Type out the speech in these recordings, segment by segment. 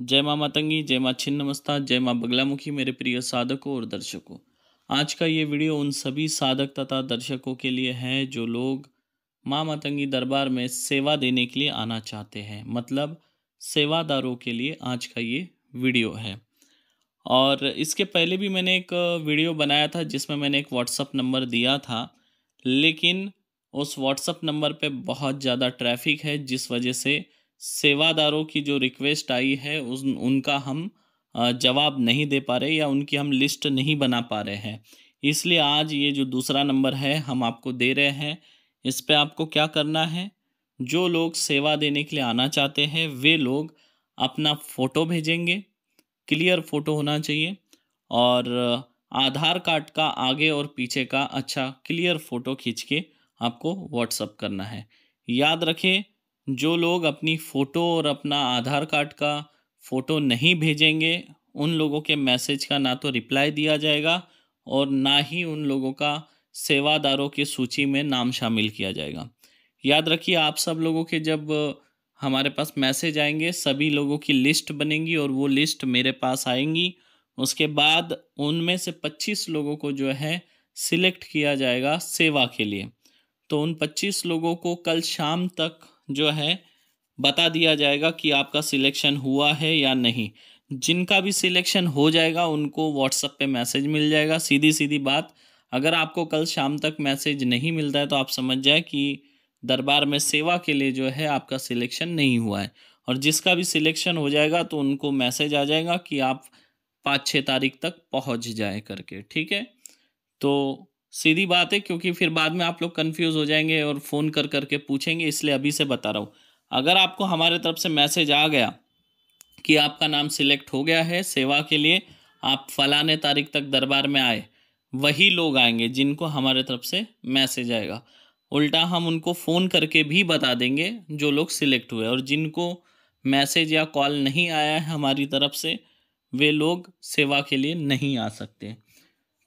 जय माँ मातंगी जय माँ छिन्न नमस्ता जय माँ बगलामुखी मेरे प्रिय साधकों और दर्शकों आज का ये वीडियो उन सभी साधक तथा दर्शकों के लिए है जो लोग माँ मातंगी दरबार में सेवा देने के लिए आना चाहते हैं मतलब सेवादारों के लिए आज का ये वीडियो है और इसके पहले भी मैंने एक वीडियो बनाया था जिसमें मैंने एक व्हाट्सअप नंबर दिया था लेकिन उस व्हाट्सअप नंबर पे बहुत ज़्यादा ट्रैफिक है जिस वजह से सेवादारों की जो रिक्वेस्ट आई है उस उनका हम जवाब नहीं दे पा रहे या उनकी हम लिस्ट नहीं बना पा रहे हैं इसलिए आज ये जो दूसरा नंबर है हम आपको दे रहे हैं इस पर आपको क्या करना है जो लोग सेवा देने के लिए आना चाहते हैं वे लोग अपना फ़ोटो भेजेंगे क्लियर फ़ोटो होना चाहिए और आधार कार्ड का आगे और पीछे का अच्छा क्लियर फ़ोटो खींच के आपको व्हाट्सअप करना है याद रखें जो लोग अपनी फ़ोटो और अपना आधार कार्ड का फ़ोटो नहीं भेजेंगे उन लोगों के मैसेज का ना तो रिप्लाई दिया जाएगा और ना ही उन लोगों का सेवादारों की सूची में नाम शामिल किया जाएगा याद रखिए आप सब लोगों के जब हमारे पास मैसेज आएंगे सभी लोगों की लिस्ट बनेंगी और वो लिस्ट मेरे पास आएंगी उसके बाद उनमें से 25 लोगों को जो है सिलेक्ट किया जाएगा सेवा के लिए तो उन 25 लोगों को कल शाम तक जो है बता दिया जाएगा कि आपका सिलेक्शन हुआ है या नहीं जिनका भी सिलेक्शन हो जाएगा उनको व्हाट्सएप पे मैसेज मिल जाएगा सीधी सीधी बात अगर आपको कल शाम तक मैसेज नहीं मिलता है तो आप समझ जाए कि दरबार में सेवा के लिए जो है आपका सिलेक्शन नहीं हुआ है और जिसका भी सिलेक्शन हो जाएगा तो उनको मैसेज आ जाएगा कि आप पाँच छः तारीख तक पहुंच जाए करके ठीक है तो सीधी बात है क्योंकि फिर बाद में आप लोग कन्फ्यूज़ हो जाएंगे और फ़ोन कर करके पूछेंगे इसलिए अभी से बता रहा हूँ अगर आपको हमारे तरफ से मैसेज आ गया कि आपका नाम सिलेक्ट हो गया है सेवा के लिए आप फलाने तारीख तक दरबार में आए वही लोग आएंगे जिनको हमारे तरफ से मैसेज आएगा उल्टा हम उनको फ़ोन करके भी बता देंगे जो लोग सिलेक्ट हुए और जिनको मैसेज या कॉल नहीं आया है हमारी तरफ से वे लोग सेवा के लिए नहीं आ सकते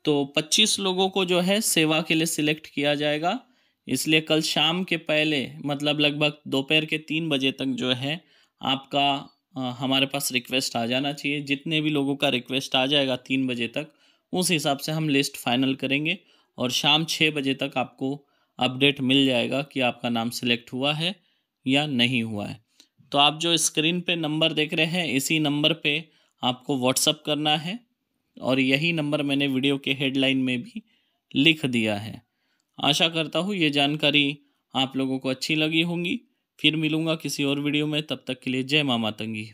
तो 25 लोगों को जो है सेवा के लिए सिलेक्ट किया जाएगा इसलिए कल शाम के पहले मतलब लगभग दोपहर के तीन बजे तक जो है आपका आ, हमारे पास रिक्वेस्ट आ जाना चाहिए जितने भी लोगों का रिक्वेस्ट आ जाएगा तीन बजे तक उस हिसाब से हम लिस्ट फाइनल करेंगे और शाम छः बजे तक आपको अपडेट मिल जाएगा कि आपका नाम सिलेक्ट हुआ है या नहीं हुआ है तो आप जो स्क्रीन पे नंबर देख रहे हैं इसी नंबर पे आपको व्हाट्सअप करना है और यही नंबर मैंने वीडियो के हेडलाइन में भी लिख दिया है आशा करता हूँ ये जानकारी आप लोगों को अच्छी लगी होंगी फिर मिलूँगा किसी और वीडियो में तब तक के लिए जय माँ मातंगी